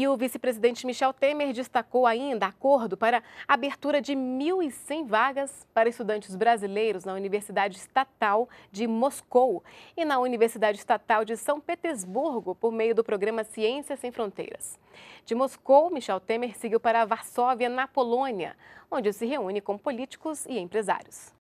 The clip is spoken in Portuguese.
E o vice-presidente Michel Temer destacou ainda acordo para abertura de 1.100 vagas para estudantes brasileiros na Universidade Estatal de Moscou e na Universidade Estatal de São Petersburgo por meio do programa Ciências Sem Fronteiras. De Moscou, Michel Temer seguiu para Varsóvia, na Polônia, onde se reúne com políticos e empresários.